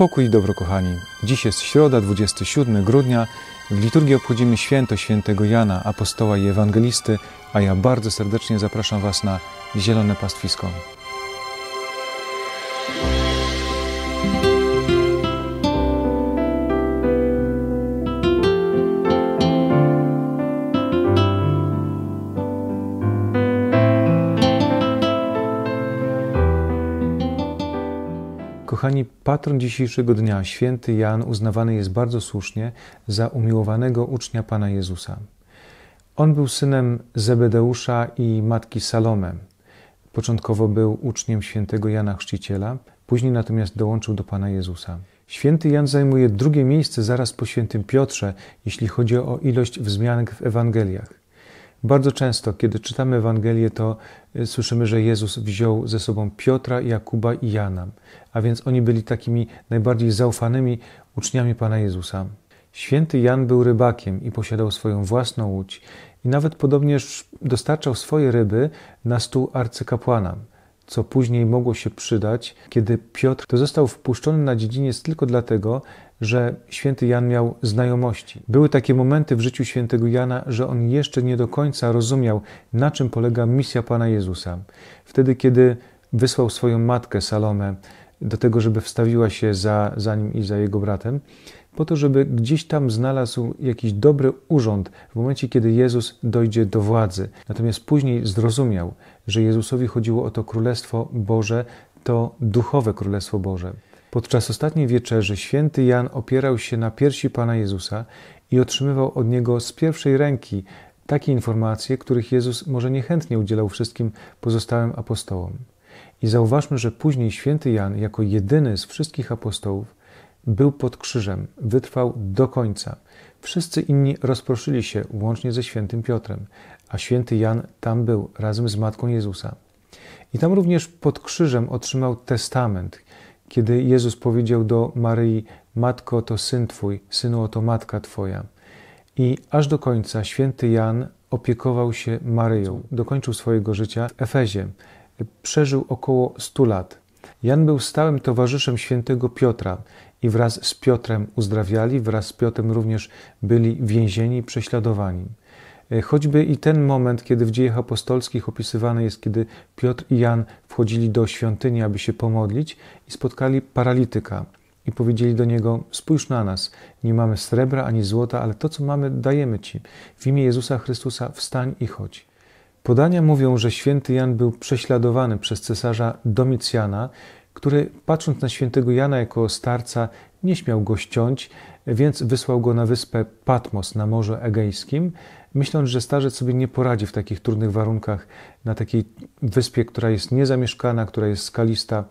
Pokój i dobro, kochani. Dziś jest środa, 27 grudnia. W liturgii obchodzimy święto świętego Jana, apostoła i ewangelisty, a ja bardzo serdecznie zapraszam Was na Zielone Pastwisko. Kochani, patron dzisiejszego dnia, święty Jan, uznawany jest bardzo słusznie za umiłowanego ucznia Pana Jezusa. On był synem Zebedeusza i matki Salome. Początkowo był uczniem świętego Jana Chrzciciela, później natomiast dołączył do Pana Jezusa. Święty Jan zajmuje drugie miejsce zaraz po świętym Piotrze, jeśli chodzi o ilość wzmianek w Ewangeliach. Bardzo często, kiedy czytamy Ewangelię, to y, słyszymy, że Jezus wziął ze sobą Piotra, Jakuba i Jana, a więc oni byli takimi najbardziej zaufanymi uczniami Pana Jezusa. Święty Jan był rybakiem i posiadał swoją własną łódź i nawet podobnież dostarczał swoje ryby na stół arcykapłana, co później mogło się przydać, kiedy Piotr to został wpuszczony na dziedziniec tylko dlatego, że święty Jan miał znajomości. Były takie momenty w życiu świętego Jana, że on jeszcze nie do końca rozumiał, na czym polega misja Pana Jezusa. Wtedy, kiedy wysłał swoją matkę Salomę do tego, żeby wstawiła się za, za nim i za jego bratem, po to, żeby gdzieś tam znalazł jakiś dobry urząd w momencie, kiedy Jezus dojdzie do władzy. Natomiast później zrozumiał, że Jezusowi chodziło o to Królestwo Boże, to duchowe Królestwo Boże. Podczas ostatniej wieczerzy święty Jan opierał się na piersi Pana Jezusa i otrzymywał od niego z pierwszej ręki takie informacje, których Jezus może niechętnie udzielał wszystkim pozostałym apostołom. I zauważmy, że później święty Jan, jako jedyny z wszystkich apostołów, był pod krzyżem, wytrwał do końca. Wszyscy inni rozproszyli się, łącznie ze świętym Piotrem, a święty Jan tam był razem z matką Jezusa. I tam również pod krzyżem otrzymał testament, kiedy Jezus powiedział do Maryi: Matko to syn twój, synu oto matka twoja. I aż do końca święty Jan opiekował się Maryją. Dokończył swojego życia w Efezie. Przeżył około 100 lat. Jan był stałym towarzyszem świętego Piotra i wraz z Piotrem uzdrawiali, wraz z Piotrem również byli więzieni prześladowani. E, choćby i ten moment, kiedy w dziejach apostolskich opisywany jest, kiedy Piotr i Jan wchodzili do świątyni, aby się pomodlić i spotkali paralityka i powiedzieli do niego: Spójrz na nas, nie mamy srebra ani złota, ale to, co mamy, dajemy ci. W imię Jezusa Chrystusa wstań i chodź. Podania mówią, że święty Jan był prześladowany przez cesarza Domicjana, który patrząc na świętego Jana jako starca, nie śmiał go ściąć, więc wysłał go na wyspę Patmos na Morzu Egejskim, myśląc, że starzec sobie nie poradzi w takich trudnych warunkach, na takiej wyspie, która jest niezamieszkana, która jest skalista,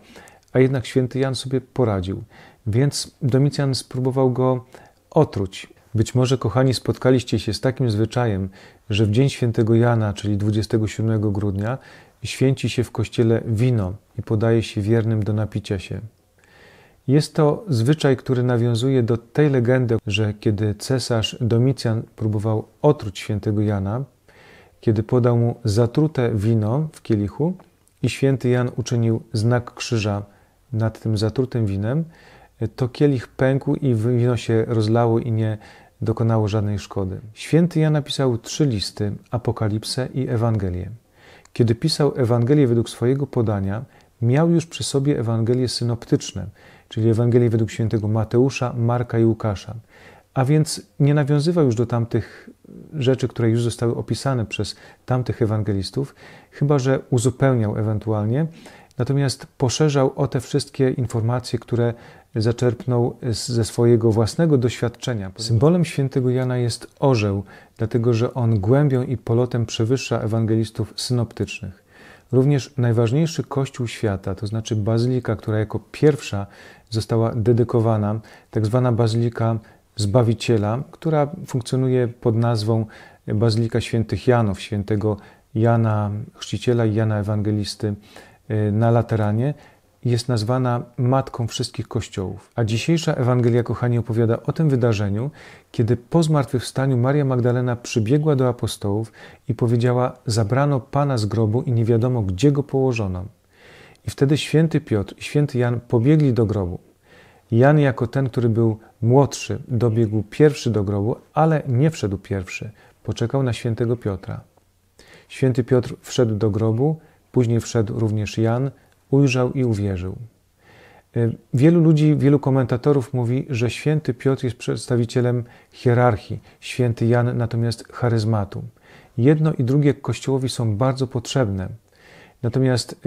a jednak święty Jan sobie poradził. Więc Domicjan spróbował go otruć. Być może, kochani, spotkaliście się z takim zwyczajem, że w dzień świętego Jana, czyli 27 grudnia, święci się w kościele wino i podaje się wiernym do napicia się. Jest to zwyczaj, który nawiązuje do tej legendy, że kiedy cesarz Domicjan próbował otruć świętego Jana, kiedy podał mu zatrute wino w kielichu i święty Jan uczynił znak krzyża nad tym zatrutym winem, to kielich pękł i wino się rozlało i nie dokonało żadnej szkody. Święty Jan napisał trzy listy: Apokalipsę i Ewangelię. Kiedy pisał Ewangelię według swojego podania, miał już przy sobie Ewangelie synoptyczne, czyli Ewangelii według świętego Mateusza, Marka i Łukasza. A więc nie nawiązywał już do tamtych rzeczy, które już zostały opisane przez tamtych ewangelistów, chyba że uzupełniał ewentualnie, natomiast poszerzał o te wszystkie informacje, które zaczerpnął ze swojego własnego doświadczenia. Symbolem świętego Jana jest orzeł, dlatego że on głębią i polotem przewyższa ewangelistów synoptycznych. Również najważniejszy kościół świata, to znaczy bazylika, która jako pierwsza została dedykowana, tak zwana bazylika Zbawiciela, która funkcjonuje pod nazwą Bazylika Świętych Janów, świętego Jana Chrzciciela i Jana Ewangelisty e, na Lateranie, jest nazwana matką wszystkich kościołów. A dzisiejsza Ewangelia, kochani, opowiada o tym wydarzeniu, kiedy po zmartwychwstaniu Maria Magdalena przybiegła do apostołów i powiedziała: Zabrano pana z grobu i nie wiadomo, gdzie go położono. I wtedy święty Piotr i święty Jan pobiegli do grobu. Jan, jako ten, który był młodszy, dobiegł pierwszy do grobu, ale nie wszedł pierwszy. Poczekał na świętego Piotra. Święty Piotr wszedł do grobu, później wszedł również Jan, ujrzał i uwierzył. Y, wielu ludzi, wielu komentatorów mówi, że święty Piotr jest przedstawicielem hierarchii, święty Jan natomiast charyzmatu. Jedno i drugie Kościołowi są bardzo potrzebne. Natomiast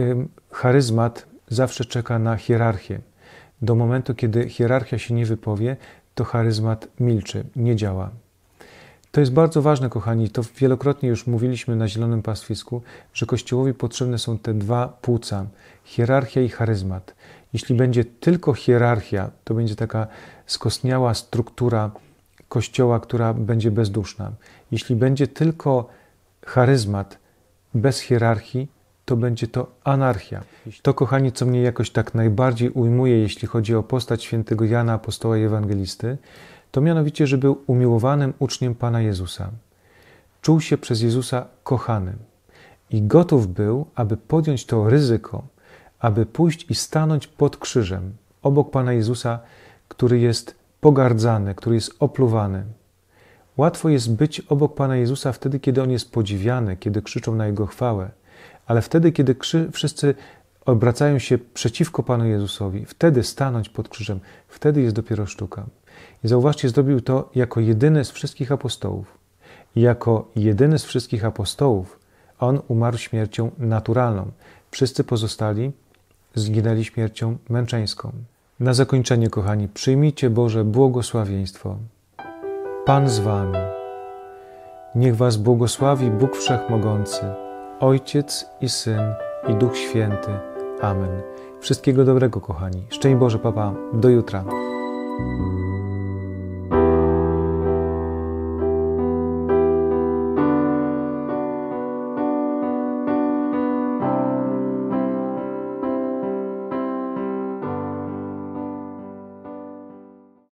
charyzmat zawsze czeka na hierarchię. Do momentu, kiedy hierarchia się nie wypowie, to charyzmat milczy, nie działa. To jest bardzo ważne, kochani. To wielokrotnie już mówiliśmy na Zielonym Pastwisku, że Kościołowi potrzebne są te dwa płuca hierarchia i charyzmat. Jeśli będzie tylko hierarchia, to będzie taka skostniała struktura Kościoła, która będzie bezduszna. Jeśli będzie tylko charyzmat bez hierarchii, to będzie to anarchia. To, kochani, co mnie jakoś tak najbardziej ujmuje, jeśli chodzi o postać świętego Jana Apostoła i Ewangelisty, to mianowicie, że był umiłowanym uczniem Pana Jezusa. Czuł się przez Jezusa kochanym i gotów był, aby podjąć to ryzyko, aby pójść i stanąć pod krzyżem, obok Pana Jezusa, który jest pogardzany, który jest opluwany. Łatwo jest być obok Pana Jezusa wtedy, kiedy On jest podziwiany, kiedy krzyczą na Jego chwałę, ale wtedy, kiedy wszyscy obracają się przeciwko Panu Jezusowi, wtedy stanąć pod krzyżem, wtedy jest dopiero sztuka. I zauważcie, zrobił to jako jedyny z wszystkich apostołów. Jako jedyny z wszystkich apostołów on umarł śmiercią naturalną. Wszyscy pozostali zginęli śmiercią męczeńską. Na zakończenie, kochani, przyjmijcie Boże błogosławieństwo. Pan z Wami. Niech Was błogosławi Bóg Wszechmogący, Ojciec i Syn i Duch Święty. Amen. Wszystkiego dobrego, kochani. Szczęść Boże, papa. Do jutra.